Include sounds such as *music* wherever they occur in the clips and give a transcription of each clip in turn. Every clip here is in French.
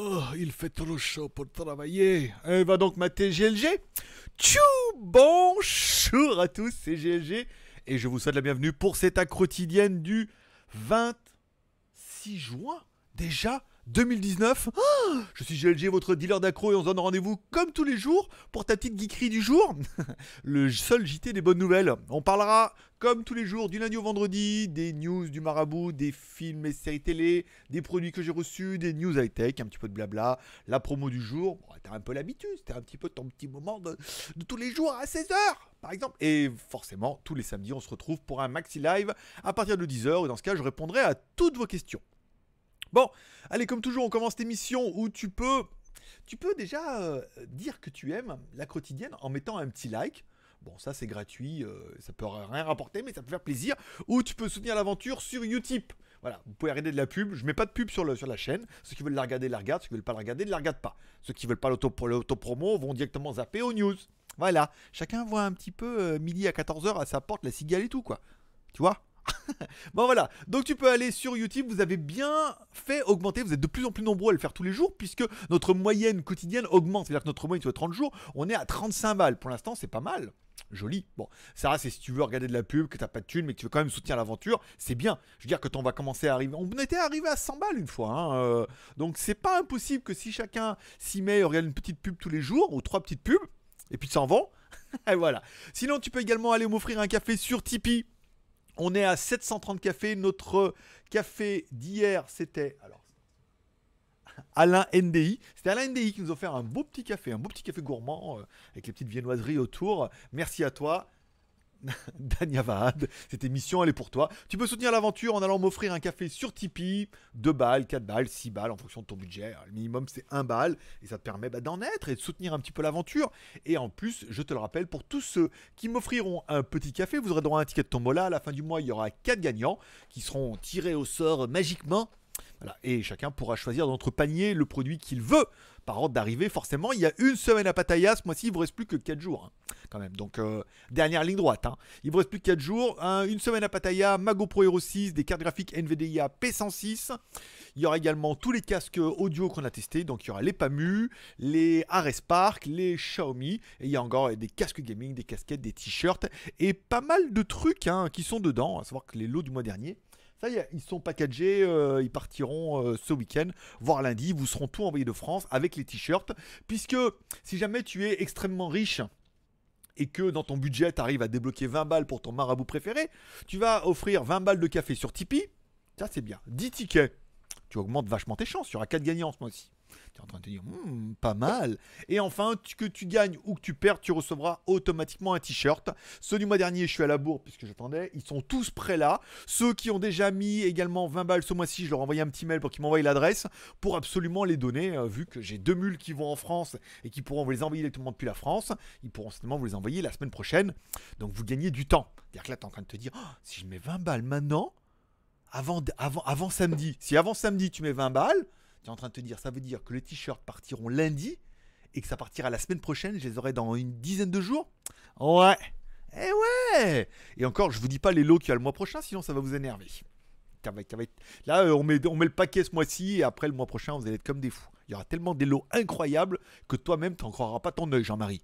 Oh, il fait trop chaud pour travailler. Eh, va donc mater GLG. Tchou Bonjour à tous, c'est GLG. Et je vous souhaite la bienvenue pour cette accro quotidienne du 26 juin. Déjà 2019. je suis GLG, votre dealer d'accro, et on se donne rendez-vous comme tous les jours pour ta petite geekerie du jour. *laughs* le seul JT des bonnes nouvelles. On parlera comme tous les jours du lundi au vendredi des news du marabout, des films et séries télé, des produits que j'ai reçus, des news high-tech, un petit peu de blabla, la promo du jour. t'as un peu l'habitude, c'était un petit peu ton petit moment de, de tous les jours à 16h par exemple. Et forcément, tous les samedis, on se retrouve pour un maxi live à partir de 10h. Et dans ce cas, je répondrai à toutes vos questions. Bon, allez, comme toujours, on commence l'émission où tu peux, tu peux déjà euh, dire que tu aimes la quotidienne en mettant un petit like. Bon, ça c'est gratuit, euh, ça peut rien rapporter, mais ça peut faire plaisir. Ou tu peux soutenir l'aventure sur Utip. Voilà, vous pouvez arrêter de la pub. Je mets pas de pub sur, le, sur la chaîne. Ceux qui veulent la regarder, la regardent. Ceux qui veulent pas la regarder, ne la regardent pas. Ceux qui veulent pas l'auto l'autopromo vont directement zapper aux news. Voilà, chacun voit un petit peu euh, midi à 14h à sa porte la cigale et tout, quoi. Tu vois *laughs* bon voilà, donc tu peux aller sur YouTube, vous avez bien fait augmenter, vous êtes de plus en plus nombreux à le faire tous les jours puisque notre moyenne quotidienne augmente, c'est-à-dire que notre moyenne sur 30 jours, on est à 35 balles. Pour l'instant, c'est pas mal. Joli. Bon, ça, c'est si tu veux regarder de la pub, que t'as pas de thune, mais que tu veux quand même soutenir l'aventure, c'est bien. Je veux dire que t'en vas commencer à arriver. On était arrivé à 100 balles une fois. Hein, euh. donc, c'est pas impossible que si chacun s'y met, regarde une petite pub tous les jours, ou trois petites pubs, et puis s'en vont *laughs* et voilà. Sinon, tu peux également aller m'offrir un café sur Tipeee. On est à 730 cafés. Notre café d'hier, c'était alors Alain NDI. C'était Alain NDI qui nous a offert un beau petit café, un beau petit café gourmand euh, avec les petites viennoiseries autour. Merci à toi. *laughs* Danyavad. Cette émission, elle est pour toi. Tu peux soutenir l'aventure en allant m'offrir un café sur Tipeee. 2 balles, 4 balles, 6 balles en fonction de ton budget. Hein, le minimum, c'est 1 balle. Et ça te permet bah, d'en être et de soutenir un petit peu l'aventure. Et en plus, je te le rappelle, pour tous ceux qui m'offriront un petit café, vous aurez droit à un ticket de tombola. À la fin du mois, il y aura 4 gagnants qui seront tirés au sort magiquement. Et chacun pourra choisir d'entre panier le produit qu'il veut par ordre d'arrivée, forcément. Il y a une semaine à Pattaya, ce mois-ci, il vous reste plus que 4 jours, hein, quand même. Donc, euh, dernière ligne droite. Hein. Il vous reste plus que 4 jours. Hein. une semaine à Pattaya, Mago Pro Hero 6, des cartes graphiques NVDIA P106. Il y aura également tous les casques audio qu'on a testés. Donc, il y aura les PAMU, les Ares Park, les Xiaomi. Et il y a encore des casques gaming, des casquettes, des t-shirts et pas mal de trucs qui sont dedans. À savoir que les lots du mois dernier ça y est, ils sont packagés, euh, ils partiront euh, ce week-end, voire lundi. Vous seront tous envoyés de France avec les t-shirts. Puisque si jamais tu es extrêmement riche et que dans ton budget, tu arrives à débloquer 20 balles pour ton marabout préféré, tu vas offrir 20 balles de café sur Tipeee. Ça, c'est bien. 10 tickets. Tu augmentes vachement tes chances. Il y aura 4 gagnants ce mois-ci. Tu es en train de te dire, hmm, pas mal. Et enfin, que tu gagnes ou que tu perds, tu recevras automatiquement un t-shirt. Ceux du mois dernier, je suis à la bourre puisque j'attendais. Ils sont tous prêts là. Ceux qui ont déjà mis également 20 balles ce mois-ci, je leur ai envoyé un petit mail pour qu'ils m'envoient l'adresse pour absolument les donner. Euh, vu que j'ai deux mules qui vont en France et qui pourront vous les envoyer directement depuis la France, ils pourront certainement vous les envoyer la semaine prochaine. Donc vous gagnez du temps. C'est-à-dire que là, tu es en train de te dire, oh, si je mets 20 balles maintenant, avant, avant, avant samedi, si avant samedi tu mets 20 balles, tu es en train de te dire, ça veut dire que les t-shirts partiront lundi et que ça partira la semaine prochaine, je les aurai dans une dizaine de jours Ouais Eh ouais Et encore, je vous dis pas les lots qu'il y a le mois prochain, sinon ça va vous énerver. Là, on met, on met le paquet ce mois-ci et après le mois prochain, vous allez être comme des fous. Il y aura tellement des lots incroyables que toi-même, tu n'en croiras pas ton œil, Jean-Marie.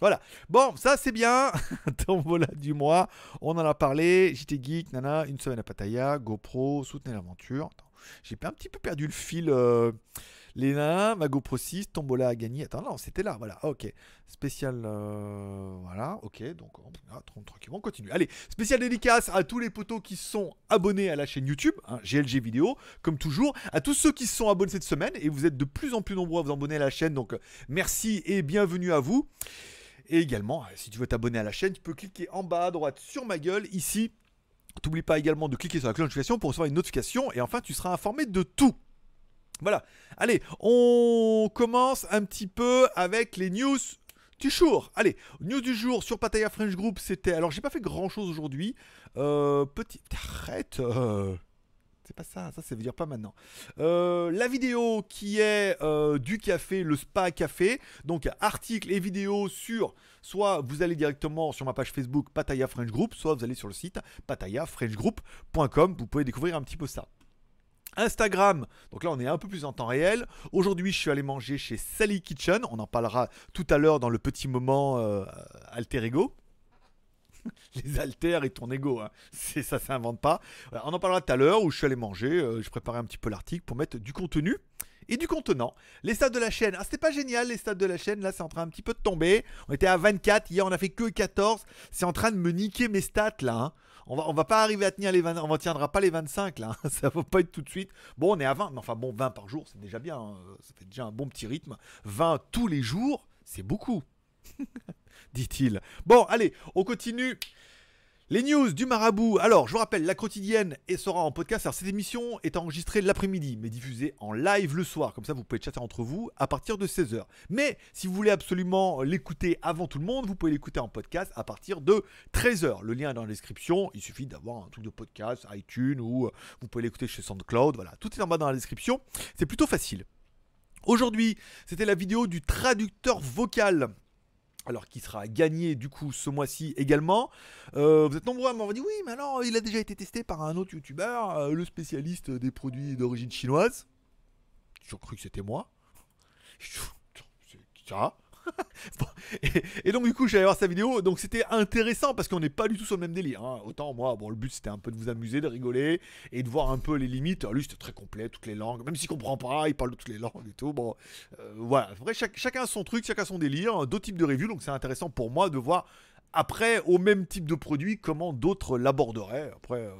Voilà. Bon, ça c'est bien. *laughs* voilà du mois. On en a parlé. JT Geek, Nana, une semaine à Pattaya, GoPro, soutenez l'aventure. J'ai un petit peu perdu le fil. Euh, les nains, Mago Tombola a gagné. Attends, non, c'était là, voilà, ok. Spécial, euh, voilà, ok, donc ah, tranquillement, on continue. Allez, spécial dédicace à tous les poteaux qui sont abonnés à la chaîne YouTube, GLG hein, Vidéo, comme toujours, à tous ceux qui sont abonnés cette semaine, et vous êtes de plus en plus nombreux à vous abonner à la chaîne, donc euh, merci et bienvenue à vous. Et également, si tu veux t'abonner à la chaîne, tu peux cliquer en bas à droite sur ma gueule, ici, T'oublies pas également de cliquer sur la cloche notification pour recevoir une notification et enfin tu seras informé de tout. Voilà. Allez, on commence un petit peu avec les news du jour. Allez, news du jour sur Pataya French Group, c'était. Alors j'ai pas fait grand chose aujourd'hui. Euh, petit. Arrête. Euh. C'est pas ça, ça ça veut dire pas maintenant. Euh, la vidéo qui est euh, du café, le spa café. Donc articles et vidéos sur soit vous allez directement sur ma page Facebook Pataya French Group, soit vous allez sur le site patayafrenchgroup.com. Vous pouvez découvrir un petit peu ça. Instagram, donc là on est un peu plus en temps réel. Aujourd'hui je suis allé manger chez Sally Kitchen, on en parlera tout à l'heure dans le petit moment euh, alter ego. *laughs* les haltères et ton ego. Hein. ça s'invente pas. Euh, on en parlera tout à l'heure où je suis allé manger. Euh, je préparais un petit peu l'article pour mettre du contenu et du contenant. Les stats de la chaîne, c'est ah, c'était pas génial les stats de la chaîne, là c'est en train un petit peu de tomber. On était à 24, hier on a fait que 14. C'est en train de me niquer mes stats là. Hein. On va, va pas arriver à tenir les 20, on ne tiendra pas les 25 là, hein. *laughs* ça va pas être tout de suite. Bon, on est à 20, enfin bon, 20 par jour, c'est déjà bien, ça fait déjà un bon petit rythme. 20 tous les jours, c'est beaucoup. *laughs* dit-il. Bon, allez, on continue. Les news du marabout. Alors, je vous rappelle, la quotidienne et sera en podcast. Alors, cette émission est enregistrée l'après-midi, mais diffusée en live le soir. Comme ça, vous pouvez chatter entre vous à partir de 16h. Mais si vous voulez absolument l'écouter avant tout le monde, vous pouvez l'écouter en podcast à partir de 13h. Le lien est dans la description. Il suffit d'avoir un truc de podcast, iTunes, ou euh, vous pouvez l'écouter chez SoundCloud. Voilà, tout est en bas dans la description. C'est plutôt facile. Aujourd'hui, c'était la vidéo du traducteur vocal alors qui sera gagné du coup ce mois-ci également. Euh, vous êtes nombreux à m'avoir dit oui, mais alors il a déjà été testé par un autre youtubeur, euh, le spécialiste des produits d'origine chinoise. J'ai cru que c'était moi. *laughs* Ça, *laughs* et, donc du coup j'allais voir sa vidéo, donc c'était intéressant parce qu'on n'est pas du tout sur le même délire. Hein. Autant moi, bon le but c'était un peu de vous amuser, de rigoler et de voir un peu les limites. lui c'était très complet, toutes les langues, même s'il comprend pas, il parle de toutes les langues et tout. Bon, euh, voilà. chacun son truc, chacun son délire, hein. d'autres types de reviews, donc c'est intéressant pour moi de voir après au même type de produit comment d'autres l'aborderaient. Après. Euh,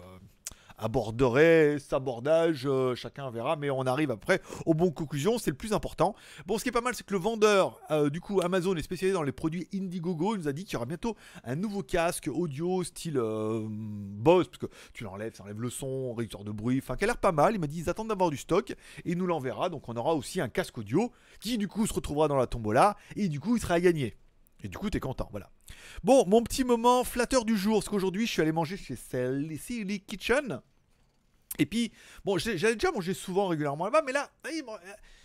Aborderait, sabordage, euh, chacun verra, mais on arrive après aux bonnes conclusions, c'est le plus important. Bon, ce qui est pas mal, c'est que le vendeur, euh, du coup, Amazon est spécialisé dans les produits Indiegogo, il nous a dit qu'il y aura bientôt un nouveau casque audio style euh, Bose, Boss, parce que tu l'enlèves, ça enlève le son, réducteur de bruit, enfin, qui a l'air pas mal. Il m'a dit ils attendent d'avoir du stock et il nous l'enverra, donc on aura aussi un casque audio qui, du coup, se retrouvera dans la tombola et du coup, il sera à gagner. Et du coup, t'es content, voilà. Bon, mon petit moment flatteur du jour, parce qu'aujourd'hui, je suis allé manger chez Silly Kitchen. Et puis, bon, j'allais déjà manger souvent régulièrement là-bas, mais là,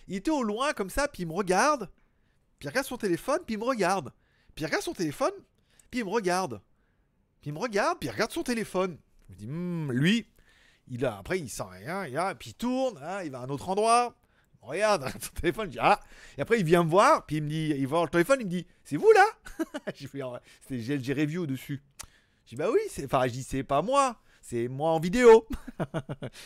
il, était au loin comme ça, puis il me regarde, puis il regarde son téléphone, puis il me regarde, puis il regarde son téléphone, puis il me regarde, puis il me regarde, puis il regarde son téléphone. Je me dis, hmm, lui, il a, après, il sent rien, il puis il tourne, hein, il va à un autre endroit, il me regarde, *laughs* son téléphone, je dis, ah, et après, il vient me voir, puis il me dit, il voit le téléphone, il me dit, c'est vous là *laughs* oh, J'ai fait, c'était GLG Review dessus. Je dis, bah oui, c'est, enfin, je dis, c'est pas moi c'est moi en vidéo. *laughs*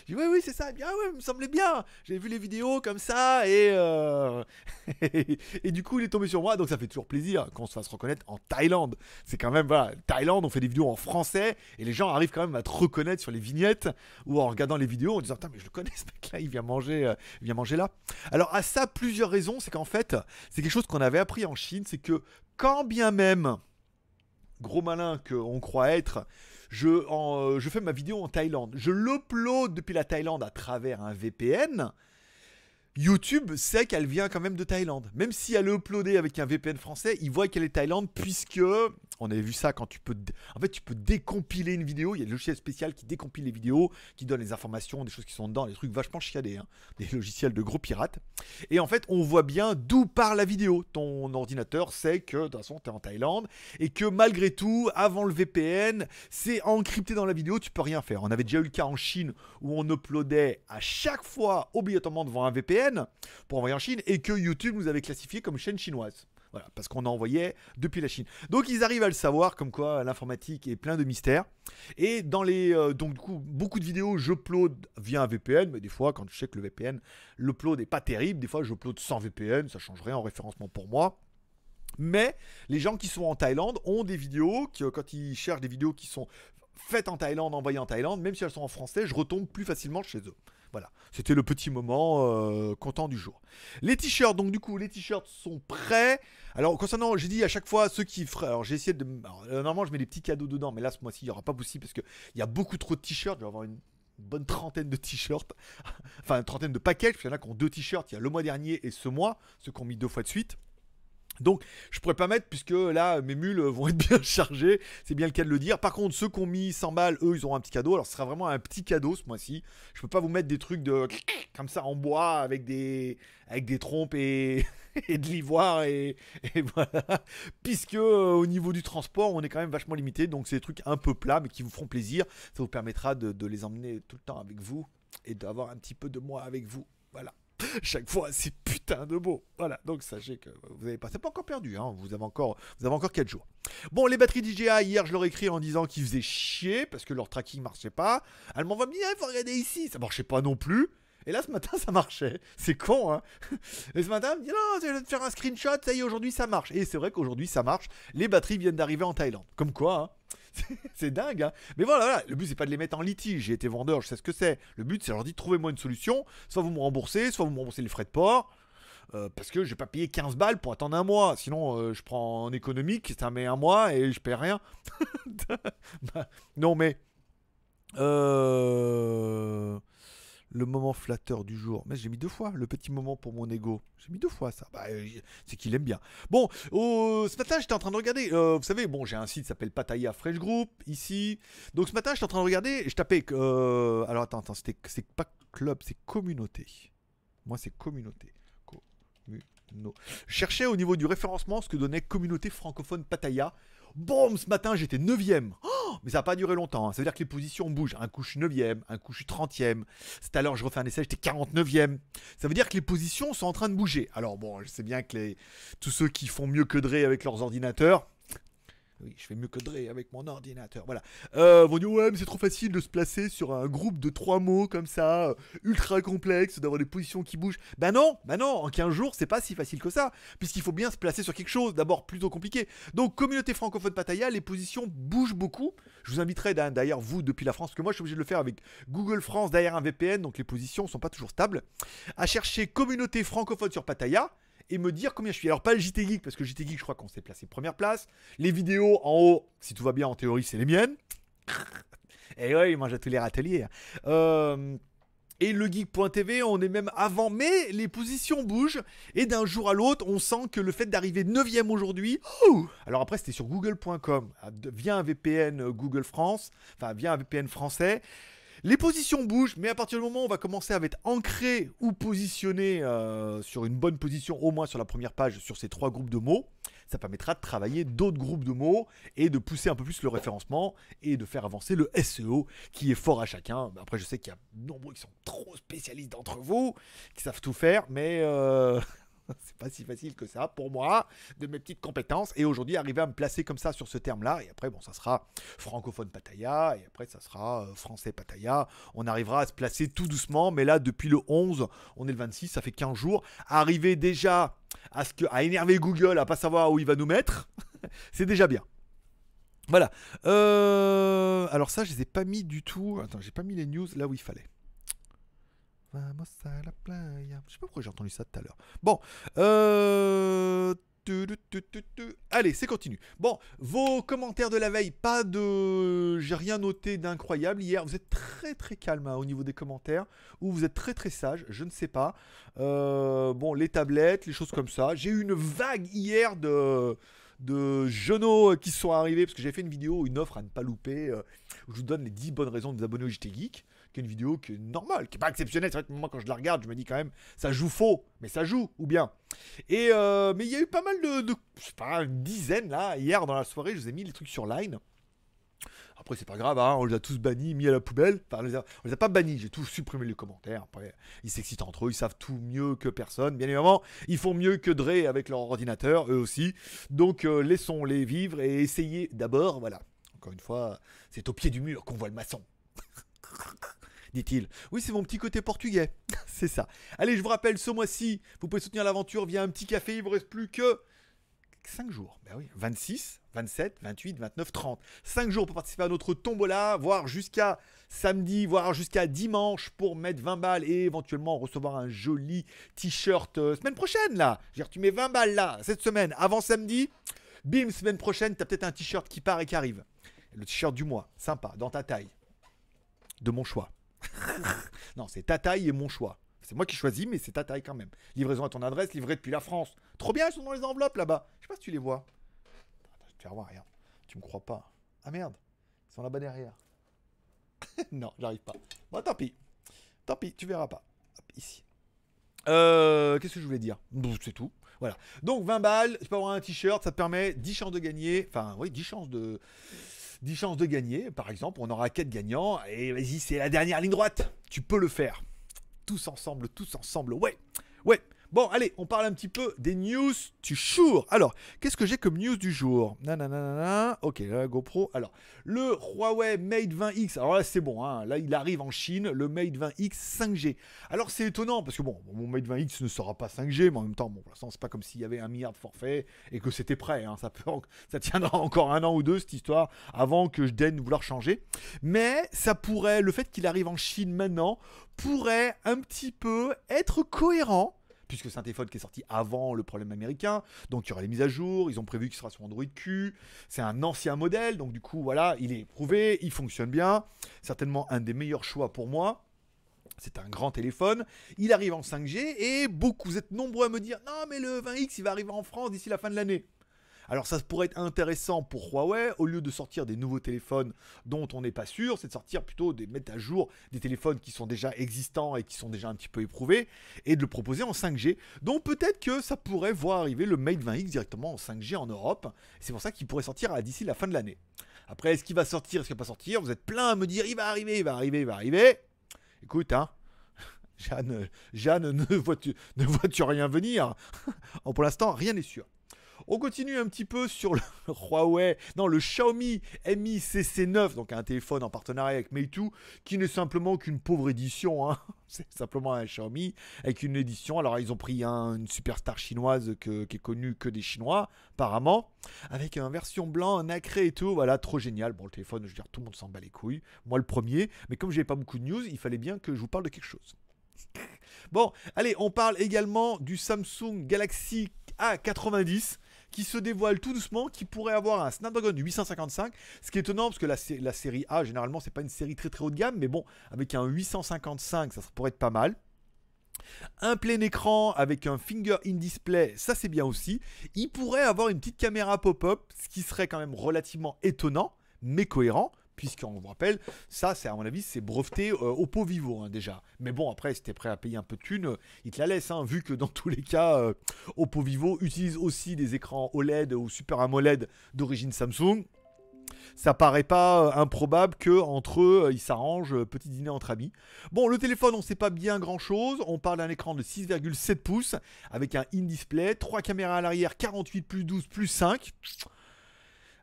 oui, oui, c'est ça. Bien, ah il me semblait bien. J'ai vu les vidéos comme ça et, euh, *laughs* et, du coup, il est tombé sur moi. Donc ça fait toujours plaisir qu'on se fasse reconnaître en Thaïlande. C'est quand même voilà, Thaïlande, on fait des vidéos en français et les gens arrivent quand même à te reconnaître sur les vignettes ou en regardant les vidéos en disant mais je le connais ce mec-là, il vient manger, euh, vient manger là. Alors à ça plusieurs raisons, c'est qu'en fait c'est quelque chose qu'on avait appris en Chine, c'est que quand bien même gros malin qu'on croit être, euh, je, fais ma vidéo en Thaïlande, je l'upload depuis la Thaïlande à travers un VPN, YouTube sait qu'elle vient quand même de Thaïlande. Même si elle est avec un VPN français, il voit qu'elle est Thaïlande puisque on avait vu ça quand tu peux. En fait, tu peux décompiler une vidéo. Il y a des logiciels spéciaux qui décompilent les vidéos, qui donnent les informations, des choses qui sont dedans, des trucs vachement chiadés. Hein. Des *laughs* logiciels de gros pirates. Et en fait, on voit bien d'où part la vidéo. Ton ordinateur sait que, de toute façon, tu es en Thaïlande. Et que malgré tout, avant le VPN, c'est encrypté dans la vidéo. Tu peux rien faire. On avait déjà eu le cas en Chine où on uploadait à chaque fois, obligatoirement devant un VPN, pour envoyer en Chine. Et que YouTube nous avait classifié comme chaîne chinoise. Voilà, parce qu'on a envoyé depuis la Chine. Donc ils arrivent à le savoir, comme quoi l'informatique est plein de mystères. Et dans les. Euh, donc du coup, beaucoup de vidéos, je via un VPN, mais des fois, quand je sais que le VPN, l'upload n'est pas terrible, des fois je sans VPN, ça change rien en référencement pour moi. Mais les gens qui sont en Thaïlande ont des vidéos, qui, euh, quand ils cherchent des vidéos qui sont faites en Thaïlande, envoyées en Thaïlande, même si elles sont en français, je retombe plus facilement chez eux. Voilà, c'était le petit moment euh, content du jour. Les t-shirts, donc du coup, les t-shirts sont prêts. Alors, concernant, j'ai dit à chaque fois ceux qui feraient. Alors, j'ai essayé de. Euh, normalement, je mets des petits cadeaux dedans, mais là, ce mois-ci, il n'y aura pas possible parce qu'il y a beaucoup trop de t-shirts. Je vais avoir une bonne trentaine de t-shirts, *laughs* enfin une trentaine de paquets. Il y en a qui ont deux t-shirts, il y a le mois dernier et ce mois, ceux qu'on mis deux fois de suite. Donc, je pourrais pas mettre puisque là, mes mules euh, vont *laughs* être bien chargées. C'est bien le cas de le dire. Par contre, ceux qui ont mis 100 balles, eux, ils auront un petit cadeau. Alors, ce sera vraiment un petit cadeau ce mois-ci. Je peux pas vous mettre des trucs de *laughs* comme ça en bois avec des avec des trompes et, *laughs* de l'ivoire et... voilà. Puisque euh, au niveau du transport, on est quand même vachement limité. Donc, c'est des trucs un peu plats mais qui vous feront plaisir. Ça vous permettra de les emmener tout le temps avec vous et d'avoir un petit peu de moi avec vous. Voilà. *laughs* chaque fois c'est putain de beau. Voilà, donc sachez que vous n'avez pas, c'est pas encore perdu, hein. vous, avez encore, vous avez encore 4 jours. Bon, les batteries DJI, hier je leur ai écrit en disant qu'ils faisaient chier parce que leur tracking marchait pas. Elles m'envoie me dire, eh, il faut regarder ici, ça marchait pas non plus. Et là, ce matin, *laughs* ça marchait. C'est con, hein *laughs* Et ce matin, elle me dit non, je vais faire un screenshot, ça y est, aujourd'hui, ça marche. Et c'est vrai qu'aujourd'hui, ça marche. Les batteries viennent d'arriver en Thaïlande. Comme quoi, hein *laughs* c'est dingue, hein Mais voilà, le but c'est pas de les mettre en litige. J'ai été vendeur, je sais ce que c'est. Le but c'est leur dire, trouvez-moi une solution. Soit vous me remboursez, soit vous me remboursez les frais de port. Euh, parce que je vais pas payer 15 balles pour attendre un mois. Sinon, euh, je prends en économique, ça met un mois et je paie rien. *laughs* Bah, non, mais. Euh le moment flatteur du jour. Mais j'ai mis deux fois le petit moment pour mon ego. J'ai mis deux fois ça. Bah, euh, c'est qu'il aime bien. Bon, ce matin, j'étais en train de regarder. Euh, vous savez, bon, j'ai un site qui s'appelle Pataya Fresh Group ici. Donc ce matin, j'étais en train de regarder. Je tapais. que euh, alors attends, attends, c'était c'est pas club, c'est communauté. Moi, c'est communauté. Communauté. cherchais au niveau du référencement ce que donnait communauté francophone Pataya Boum, ce matin, j'étais 9ème. mais ça n'a pas duré longtemps. Hein. Ça veut dire que les positions bougent. Un coup, je suis 9ème, un coup, je suis 30ème. C'est à je refais un essai, j'étais 49ème. Ça veut dire que les positions sont en train de bouger. Alors, bon, je sais bien que les... tous ceux qui font mieux que Dre avec leurs ordinateurs, oui, je fais mieux que Dre avec mon ordinateur. Voilà. Euh, vous ouais, mais c'est trop facile de se placer sur un groupe de trois mots comme ça, euh, ultra complexe, d'avoir des positions qui bougent. ben non, ben non, en 15 jours, c'est pas si facile que ça, puisqu'il faut bien se placer sur quelque chose, d'abord plutôt compliqué. Donc, communauté francophone Pataya, les positions bougent beaucoup. Je vous inviterai d'ailleurs, vous, depuis la France, parce que moi, je suis obligé de le faire avec Google France derrière un VPN, donc les positions sont pas toujours stables, à chercher communauté francophone sur Pataya et me dire combien je suis. Alors pas le JT Geek, parce que JT Geek, je crois qu'on s'est placé première place. Les vidéos en haut, si tout va bien en théorie, c'est les miennes. *laughs* Et eh oui, il mange à tous les râteliers. Hein. Euh, et le geek.tv, on est même avant, mais les positions bougent. Et d'un jour à l'autre, on sent que le fait d'arriver 9 e aujourd'hui. Oh alors après, c'était sur google.com, via un VPN euh, Google France, enfin via un VPN français. Les positions bougent, mais à partir du moment où on va commencer à être ancré ou positionné euh, sur une bonne position, au moins sur la première page, sur ces trois groupes de mots, ça permettra de travailler d'autres groupes de mots et de pousser un peu plus le référencement et de faire avancer le SEO qui est fort à chacun. Après, je sais qu'il y a nombreux qui sont trop spécialistes d'entre vous, qui savent tout faire, mais... Euh, *laughs* *laughs* c'est pas si facile que ça pour moi, de mes petites compétences. Et aujourd'hui, arriver à me placer comme ça sur ce terme-là. Et après, bon, ça sera francophone Pattaya. Et après, ça sera euh, français Pattaya. On arrivera à se placer tout doucement. Mais là, depuis le 11, on est le 26, ça fait 15 jours. Arriver déjà à, ce que, à énerver Google, à pas savoir où il va nous mettre, *laughs* c'est déjà bien. Voilà. Euh, alors ça, je les ai pas mis du tout. Attends, j'ai pas mis les news là où il fallait. Vamos a la playa. Je sais pas pourquoi j'ai entendu ça tout à l'heure. Bon, euh, Allez, c'est continu. Bon, vos commentaires de la veille, pas de... J'ai rien noté d'incroyable. Hier, vous êtes très très calme hein, au niveau des commentaires, ou vous êtes très très sage, je ne sais pas. Euh, bon, les tablettes, les choses comme ça. J'ai eu une vague hier de de genoux euh, qui sont arrivés, parce que j'ai fait une vidéo, une offre à ne pas louper, je vous donne les 10 bonnes raisons de vous abonner au JT Geek qui est une vidéo qui est normale, qui n'est pas exceptionnelle. C'est vrai que moi, quand je la regarde, je me dis quand même, ça joue faux, mais ça joue, ou bien. Et euh, mais il y a eu pas mal de, je sais pas, une dizaine là. Hier dans la soirée, je vous ai mis les trucs sur Line. Après, c'est pas grave, hein, on les a tous bannis, mis à la poubelle. Enfin, on les a, les a pas bannis, j'ai tout supprimé les commentaires. Après, ils s'excitent entre eux, ils savent tout mieux que personne. Bien évidemment, ils font mieux que Dre avec leur ordinateur, eux aussi. Donc, euh, laissons-les vivre et essayez d'abord, voilà. Encore une fois, c'est au pied du mur qu'on voit le maçon dit-il. Oui, c'est mon petit côté portugais. *laughs* c'est ça. Allez, je vous rappelle, ce mois-ci, vous pouvez soutenir l'aventure via un petit café. Il vous reste plus que 5 jours. Ben oui, 26, 27, 28, 29, 30. 5 jours pour participer à notre tombola, voire jusqu'à samedi, voire jusqu'à dimanche pour mettre 20 balles et éventuellement recevoir un joli t-shirt euh, semaine prochaine là. j'ai veux dire, tu mets 20 balles là, cette semaine, avant samedi. Bim, semaine prochaine, t'as peut-être un t-shirt qui part et qui arrive. Le t-shirt du mois, sympa, dans ta taille. De mon choix. *laughs* non, c'est ta taille et mon choix. C'est moi qui choisis, mais c'est ta taille quand même. Livraison à ton adresse, livrée depuis la France. Trop bien, ils sont dans les enveloppes là-bas. Je sais pas si tu les vois. Tu je te voir, Tu me crois pas. Ah merde, ils sont là-bas derrière. *laughs* non, j'arrive pas. Bon, tant pis. Tant pis, tu verras pas. Hop, ici. Euh, qu'est-ce que je voulais dire C'est tout. Voilà. Donc 20 balles, tu peux avoir un t-shirt, ça te permet 10 chances de gagner. Enfin, oui, 10 chances de. 10 chances de gagner, par exemple, on aura 4 gagnants, et vas-y, c'est la dernière ligne droite, tu peux le faire. Tous ensemble, tous ensemble, ouais. Bon, allez, on parle un petit peu des news du jour. Alors, qu'est-ce que j'ai comme news du jour Nanana, ok, la GoPro. Alors, le Huawei Mate 20X. Alors là, c'est bon, hein. là, il arrive en Chine, le Mate 20X 5G. Alors, c'est étonnant, parce que bon, mon Mate 20X ne sera pas 5G, mais en même temps, bon, pour l'instant, c'est pas comme s'il y avait un milliard de forfaits et que c'était prêt. Hein. ça, peut, ça tiendra *laughs* encore un an ou deux, cette histoire, avant que je daigne vouloir changer. Mais ça pourrait, le fait qu'il arrive en Chine maintenant, pourrait un petit peu être cohérent puisque c'est un téléphone qui est sorti avant le problème américain, donc il y aura les mises à jour, ils ont prévu qu'il sera sur Android Q, c'est un ancien modèle, donc du coup voilà, il est éprouvé, il fonctionne bien, certainement un des meilleurs choix pour moi. C'est un grand téléphone. Il arrive en 5G et beaucoup, vous êtes nombreux à me dire Non, mais le 20X, il va arriver en France d'ici la fin de l'année. Alors ça pourrait être intéressant pour Huawei, au lieu de sortir des nouveaux téléphones dont on n'est pas sûr, c'est de sortir plutôt des mettre à jour des téléphones qui sont déjà existants et qui sont déjà un petit peu éprouvés et de le proposer en 5G. Donc peut-être que ça pourrait voir arriver le Mate 20X directement en 5G en Europe. C'est pour ça qu'il pourrait sortir d'ici la fin de l'année. Après, est-ce qu'il va sortir, est-ce qu'il va pas sortir Vous êtes plein à me dire il va arriver, il va arriver, il va arriver. Écoute, hein, *laughs* Jeanne, ne vois-tu rien venir *laughs* Pour l'instant, rien n'est sûr. On continue un petit peu sur le *laughs* Huawei, non, le Xiaomi Mi CC9, donc un téléphone en partenariat avec Meitu, qui n'est simplement qu'une pauvre édition, hein. *laughs* c'est simplement un Xiaomi avec une édition. Alors, ils ont pris une superstar chinoise qui est connue que des Chinois, apparemment, avec une version blanc, nacré et tout. Voilà, trop génial. Bon, le téléphone, je veux dire, tout le monde s'en bat les couilles, moi le premier, mais comme n'ai pas beaucoup de news, il fallait bien que je vous parle de quelque chose. *laughs* Bon, allez, on parle également du Samsung Galaxy A90 qui se dévoile tout doucement, qui pourrait avoir un Snapdragon 855. Ce qui est étonnant parce que la, la série A, généralement, c'est pas une série très très haut de gamme, mais bon, avec un 855, ça pourrait être pas mal. Un plein écran avec un finger in display, ça c'est bien aussi. Il pourrait avoir une petite caméra pop-up, ce qui serait quand même relativement étonnant, mais cohérent puisqu'on vous rappelle, ça, c'est à mon avis, c'est breveté Oppo euh, vivo hein, déjà. Mais bon, après, si t'es prêt à payer un peu de thunes, euh, il te la laisse, hein, vu que dans *laughs* tous les cas, Oppo euh, Vivo utilise aussi des écrans OLED ou Super AMOLED d'origine Samsung. Ça paraît pas improbable que entre eux, ils s'arrangent, petit dîner entre amis. Bon, le téléphone, on sait pas bien grand chose. On parle d'un écran de 6,7 pouces avec un in-display, 3 caméras à l'arrière, 48 plus 12 plus 5.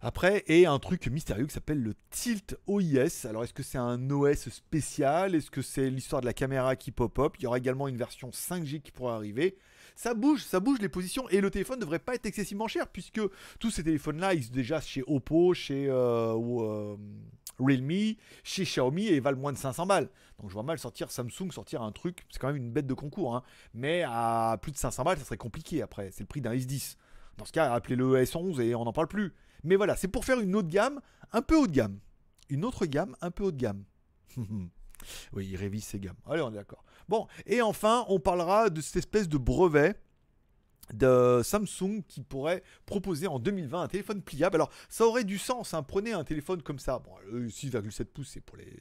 Après, et un truc mystérieux qui s'appelle le Tilt OIS. Alors, est-ce que c'est un OS spécial Est-ce que c'est l'histoire de la caméra qui pop-up Il y aura également une version 5G qui pourra arriver. Ça bouge, ça bouge les positions et le téléphone ne devrait pas être excessivement cher puisque tous ces téléphones-là, ils sont déjà chez Oppo, chez euh, euh, Realme, chez Xiaomi et valent moins de 500 balles. Donc je vois mal sortir Samsung, sortir un truc, c'est quand même une bête de concours, hein. mais à plus de 500 balles, ça serait compliqué après. C'est le prix d'un S10. Dans ce cas, appelez le S11 et on n'en parle plus. Mais voilà, c'est pour faire une autre gamme, un peu haut de gamme. Une autre gamme, un peu haut de gamme. *laughs* oui, il révise ses gammes. Allez, on est d'accord. Bon, et enfin, on parlera de cette espèce de brevet de Samsung qui pourrait proposer en 2020 un téléphone pliable. Alors ça aurait du sens, hein. prenez un téléphone comme ça. Bon, 6,7 pouces c'est pour les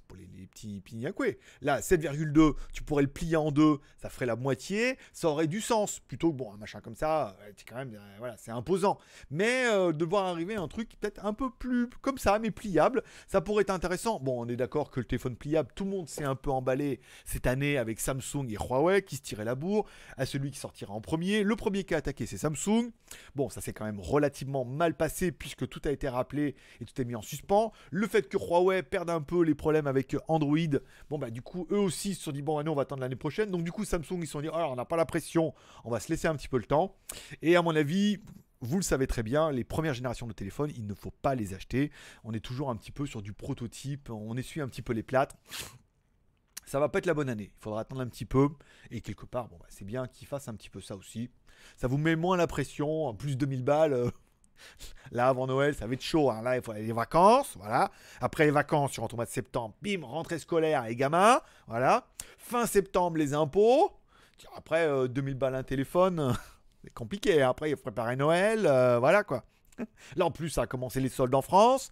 pour les, petits pignacoués. Là, 7,2, tu pourrais le plier en deux, ça ferait la moitié, ça aurait du sens. Plutôt que, bon, un machin comme ça, euh, c'est quand même, euh, voilà, c'est imposant. Mais euh, de voir arriver un truc peut-être un peu plus comme ça, mais pliable, ça pourrait être intéressant. Bon, on est d'accord que le téléphone pliable, tout le monde s'est un peu emballé cette année avec Samsung et Huawei qui se tiraient la bourre, à celui qui sortira en premier. Le premier qui a attaqué, c'est Samsung. Bon, ça s'est quand même relativement mal passé puisque tout a été rappelé et tout est mis en suspens. Le fait que Huawei perde un peu les problèmes avec euh, Android. Bon, bah, du coup, eux aussi se sont dit, bon, bah, on va attendre l'année prochaine. Donc, du coup, Samsung, ils sont dit, alors, ah, on n'a pas la pression, on va se laisser un petit peu le temps. Et à mon avis, vous le savez très bien, les premières générations de téléphones, il ne faut pas les acheter. On est toujours un petit peu sur du prototype, on essuie un petit peu les plâtres. Ça va pas être la bonne année. Il faudra attendre un petit peu. Et quelque part, bon, bah, c'est bien qu'ils fassent un petit peu ça aussi. Ça vous met moins la pression. Plus 2000 balles, euh, *laughs* Là, avant Noël, ça va être chaud. Hein. Là, il faut aller les vacances, voilà. Après les vacances, tu rentres au mois de septembre, bim, rentrée scolaire, et gamins, voilà. Fin septembre, les impôts. Après, 2000 euh, balles un téléphone, *laughs* c'est compliqué. Hein. Après, il faut préparer Noël, euh, voilà quoi. *laughs* Là, en plus, ça a commencé les soldes en France.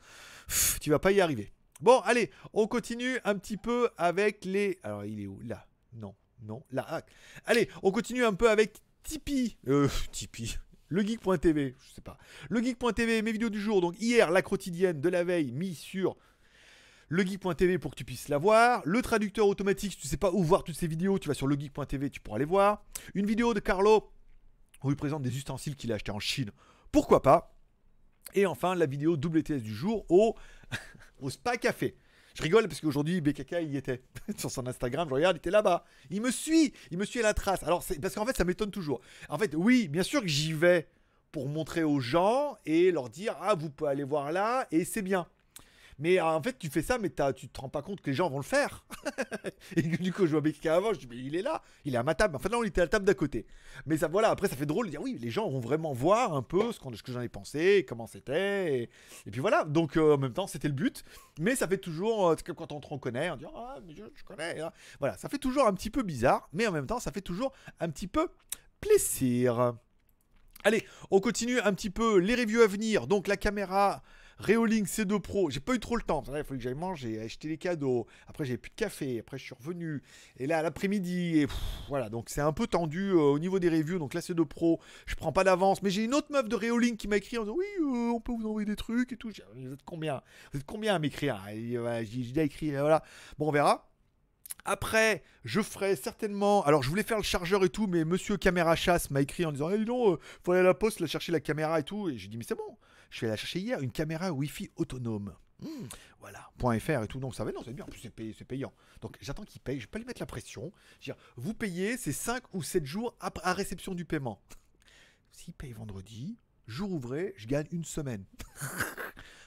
tu vas pas y arriver. Bon, allez, on continue un petit peu avec les... Alors, il est où Là. Non, non, là. Ah. Allez, on continue un peu avec Tipeee. Euh, Tipeee. Legeek.tv, je sais pas. Legeek.tv, mes vidéos du jour. Donc hier, la quotidienne de la veille, mis sur legeek.tv pour que tu puisses la voir. Le traducteur automatique, si tu sais pas où voir toutes ces vidéos, tu vas sur legeek.tv, tu pourras les voir. Une vidéo de Carlo où il présente des ustensiles qu'il a achetés en Chine. Pourquoi pas Et enfin, la vidéo WTS du jour au, *laughs* au Spa Café. Je rigole parce qu'aujourd'hui, BKK, il était. *laughs* Sur son Instagram, je regarde, il était là-bas. Il me suit, il me suit à la trace. Alors, c'est parce qu'en fait, ça m'étonne toujours. En fait, oui, bien sûr que j'y vais pour montrer aux gens et leur dire Ah, vous pouvez aller voir là et c'est bien. Mais euh, en fait, tu fais ça, mais tu tu te rends pas compte que les gens vont le faire. *laughs* et du coup, je vois Mexicain avant, je dis, mais il est là, il est à ma table. Enfin, là, il était à la table d'à côté. Mais ça, voilà, après, ça fait drôle de dire, oui, les gens vont vraiment voir un peu ce, ce que j'en ai pensé, comment c'était. Et, puis voilà, donc euh, en même temps, c'était le but. Mais ça fait toujours, comme euh, quand on te reconnaît, on dit, ah, mais je, connais. Hein. Voilà, ça fait toujours un petit peu bizarre, mais en même temps, ça fait toujours un petit peu plaisir. Allez, on continue un petit peu les reviews à venir. Donc la caméra Reolink C2 Pro, j'ai pas eu trop le temps. Il fallait que j'aille manger, j'ai acheté les cadeaux. Après, j'ai plus de café. Après, je suis revenu. Et là, l'après-midi, et voilà. Donc, c'est un peu tendu euh, au niveau des reviews. Donc, là, C2 Pro, je prends pas d'avance. Mais j'ai une autre meuf de Reolink qui m'a écrit en disant Oui, euh, on peut vous envoyer des trucs et tout. Vous êtes combien Vous êtes combien à m'écrire ah, euh, J'ai déjà écrit, voilà. Bon, on verra. Après, je ferai certainement. Alors, je voulais faire le chargeur et tout, mais monsieur Caméra Chasse m'a écrit en disant Eh, non, il faut aller à la poste, la chercher la caméra et tout. Et j'ai dit Mais c'est bon, je suis allé la chercher hier, une caméra Wi-Fi autonome. Hmm. voilà, .fr et tout, donc ça va, non, c'est bien, en plus c'est payant. Donc j'attends qu'il paye, je vais pas lui mettre la pression. Je veux dire, vous payez, c'est 5 ou 7 jours à, à réception du paiement. S'il paye vendredi, jour ouvré, je gagne une semaine. *laughs*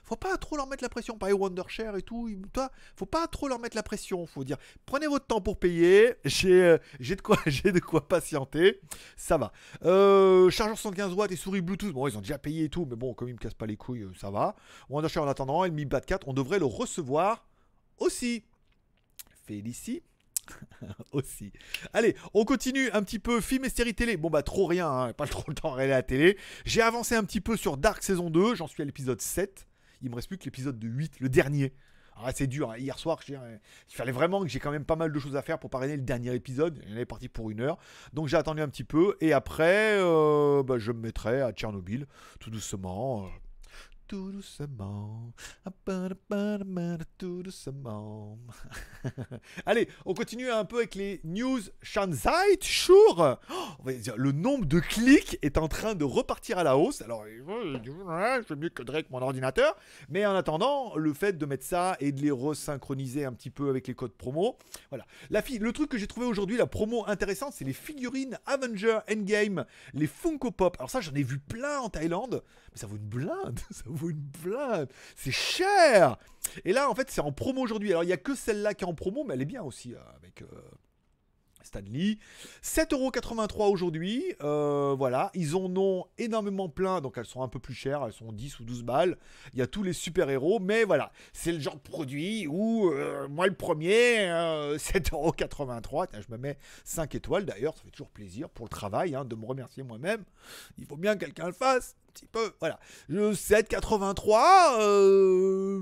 faut pas trop leur mettre la pression. Pareil, Wondershare et tout, toi, faut pas trop leur mettre la pression. Faut dire, prenez votre temps pour payer. J'ai, euh, de quoi, *laughs* de quoi patienter. Ça va. Euh, chargeur 115 watts et souris Bluetooth. Bon, ils ont déjà payé et tout, mais bon, comme ils me cassent pas les couilles, euh, ça va. Wondershare en attendant, et le Mi 4, on devrait le recevoir aussi. Félicie. *laughs* aussi. Allez, on continue un petit peu film et série télé. Bon bah trop rien, hein, pas trop le temps à la télé. J'ai avancé un petit peu sur Dark saison 2, j'en suis à l'épisode 7. Il me reste plus que l'épisode de 8, le dernier. Ah, c'est dur. Hein. Hier soir, je euh, il fallait vraiment que j'ai quand même pas mal de choses à faire pour parrainer le dernier épisode. Il est parti pour une heure. Donc j'ai attendu un petit peu. Et après, euh, bah, je me mettrai à Tchernobyl, tout doucement. Euh tout doucement. Ah, tout doucement. *laughs* Allez, on continue un peu avec les news Shanzai Sure. Oh, on va dire, le nombre de clics est en train de repartir à la hausse. Alors, je mieux que Drake mon ordinateur. Mais en attendant, le fait de mettre ça et de les resynchroniser un petit peu avec les codes promo. Voilà. La fille, le truc que j'ai trouvé aujourd'hui, la promo intéressante, c'est les figurines Avenger Endgame, les Funko Pop. Alors ça, j'en ai vu plein en Thaïlande, mais ça vaut une blinde. *laughs* Ça vaut une C'est cher. Et là, en fait, c'est en promo aujourd'hui. Alors, il n'y a que celle-là qui est en promo, mais elle est bien aussi. Euh, avec, euh, Stanley. 7,83€ aujourd'hui. Euh, voilà, ils en ont énormément plein, donc elles sont un peu plus chères, elles sont 10 ou 12 balles. Il y a tous les super-héros, mais voilà, c'est le genre de produit où euh, moi le premier, 7,83€, euh, *laughs* je me mets 5 étoiles d'ailleurs, ça fait toujours plaisir pour le travail hein, de me remercier moi-même. Il faut bien que quelqu'un le fasse, un petit peu, voilà. Le 7,83€, euh...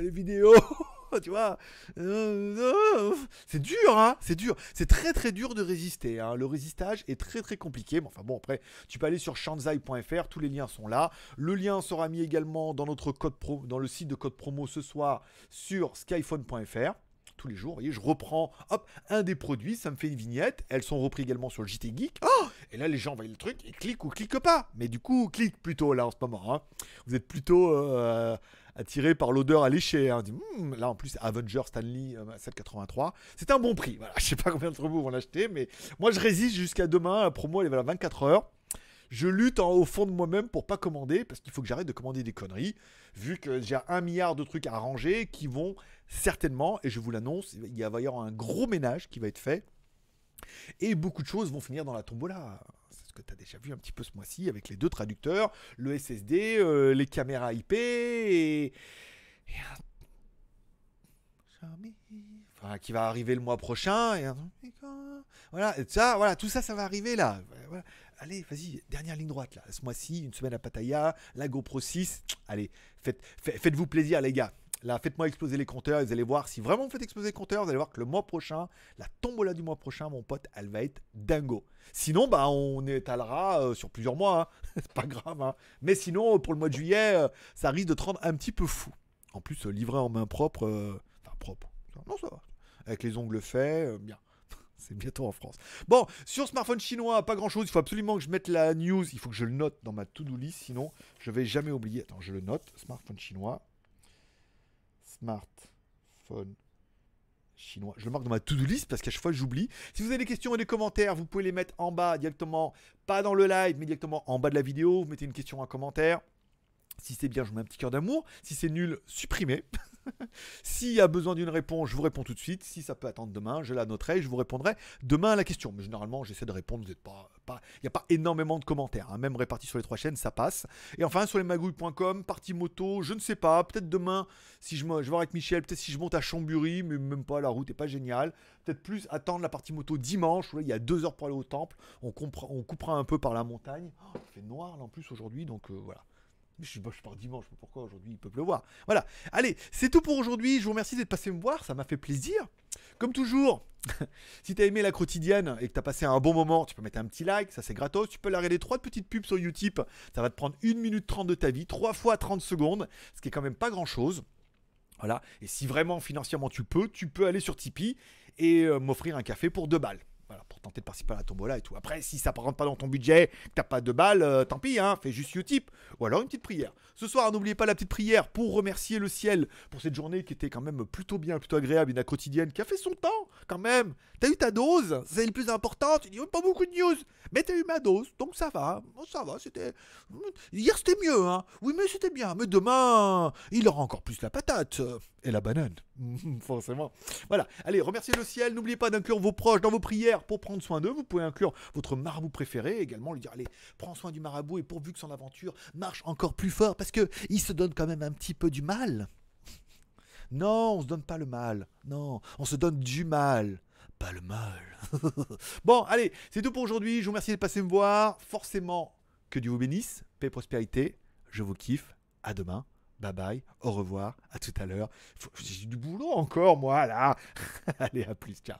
les vidéos *laughs* *laughs* tu vois. *laughs* C'est dur, hein, c'est dur. C'est très très dur de résister. Hein. Le résistage est très très compliqué. Mais enfin bon, après, tu peux aller sur shanzai.fr, tous les liens sont là. Le lien sera mis également dans notre code pro, dans le site de code promo ce soir sur skyphone.fr tous les jours. Vous voyez, je reprends un des produits, ça me fait une vignette. Elles sont reprises également sur le JT Geek. Oh et là, les gens voient le truc Ils cliquent ou cliquent pas. Mais du coup, cliquent plutôt là en ce moment. Hein. Vous êtes plutôt euh, attiré par l'odeur alléchée. Hein. Hmm, là, en plus, Avenger Stanley 7,83. Euh, bah, c'est un bon prix. Voilà, *laughs* je sais pas combien d'entre vous vont l'acheter, mais moi, je résiste jusqu'à demain. La promo, elle est à 24 heures. Je lutte au fond de moi-même pour pas commander, parce qu'il faut que j'arrête de commander des conneries, vu que j'ai un milliard de trucs à ranger qui vont certainement, et je vous l'annonce, il va y avoir un gros ménage qui va être fait. Et beaucoup de choses vont finir dans la tombola tu as déjà vu un petit peu ce mois-ci avec les deux traducteurs, le SSD, euh, les caméras IP et. qui va arriver le mois prochain. Et Voilà, ça, voilà, tout ça, ça va arriver là. Allez, vas-y, dernière ligne droite là. Ce mois-ci, une semaine à Pattaya, la GoPro 6. Allez, faites-vous plaisir les gars. Là, faites-moi exploser les compteurs vous allez voir si vraiment vous faites exploser les compteurs, vous allez voir que le mois prochain, la tombola du mois prochain, mon pote, elle va être dingo. Sinon, bah, on étalera euh, sur plusieurs mois, hein. *laughs* c'est pas grave. Hein. Mais sinon, pour le mois de juillet, euh, ça risque de te rendre un petit peu fou. En plus, euh, livré en main propre, enfin propre, non ça va, avec les ongles faits, bien. *laughs* C'est bientôt en France. Bon, sur smartphone chinois, pas grand chose. Il faut absolument que je mette la news. Il faut que je le note dans ma to-do list. Sinon, je vais jamais oublier. Attends, je le note. Smartphone chinois smartphone chinois. Je le marque dans ma to-do list parce qu'à chaque fois j'oublie. Si vous avez des questions et des commentaires, vous pouvez les mettre en bas directement, pas dans le live, mais directement en bas de la vidéo. Vous mettez une question, un commentaire. Si c'est bien, je vous mets un petit cœur d'amour. Si c'est nul, supprimez. *laughs* *laughs* S'il y a besoin d'une réponse, je vous réponds tout de suite. Si ça peut attendre demain, je la noterai et je vous répondrai demain à la question. Mais généralement, j'essaie de répondre. Vous pas, il n'y a pas énormément de commentaires. Hein. Même répartis sur les trois chaînes, ça passe. Et enfin, sur les lesmagouilles.com, partie moto, je ne sais pas. Peut-être demain, si je, vais voir avec Michel, peut-être si je monte à Chambury, mais même pas, la route est pas géniale. Peut-être plus attendre la partie moto dimanche, il y a deux heures pour aller au temple. On, coupera un peu par la montagne. Oh, il fait noir en plus aujourd'hui, donc euh, voilà. Je, je pars dimanche, pourquoi aujourd'hui il peut pleuvoir Voilà, allez, c'est tout pour aujourd'hui. Je vous remercie d'être passé me voir, ça m'a fait plaisir. Comme toujours, *laughs* si as aimé la quotidienne et que as passé un bon moment, tu peux mettre un petit like, ça c'est gratos. Tu peux la regarder trois petites pubs sur YouTube, ça va te prendre 1 minute 30 de ta vie, 3 fois 30 secondes, ce qui est quand même pas grand chose. Voilà, et si vraiment financièrement tu peux, tu peux aller sur Tipeee et euh, m'offrir un café pour deux balles. Voilà, tenter de participer à la tombola et tout. Après, si ça ne rentre pas dans ton budget, que n'as pas de balles, euh, tant pis, hein, fais juste Utip. Ou alors une petite prière. Ce soir, n'oubliez pas la petite prière pour remercier le ciel pour cette journée qui était quand même plutôt bien, plutôt agréable, une quotidienne qui a fait son temps quand même. T'as eu ta dose, c'est le plus important. Tu n'y a oh, pas beaucoup de news, mais t'as eu ma dose, donc ça va, oh, ça va, c'était. Hmm, hier c'était mieux, hein. Oui, mais c'était bien, mais demain, il aura encore plus la patate euh, et la banane, *laughs* forcément. Voilà, allez, remerciez le ciel, n'oubliez pas d'inclure vos proches dans vos prières pour prendre soin d'eux. Vous pouvez inclure votre marabout préféré, également lui dire allez, prends soin du marabout et pourvu que son aventure marche encore plus fort, parce que il se donne quand même un petit peu du mal. *laughs* Non, on se donne pas le mal. Non, on se donne du mal pas le mal. *laughs* bon, allez, c'est tout pour aujourd'hui. Je vous remercie de passer me voir. Forcément, que Dieu vous bénisse. Paix et prospérité. Je vous kiffe. À demain. Bye bye. Au revoir. À tout à l'heure. J'ai du boulot encore, moi, là. *laughs* allez, à plus. Ciao.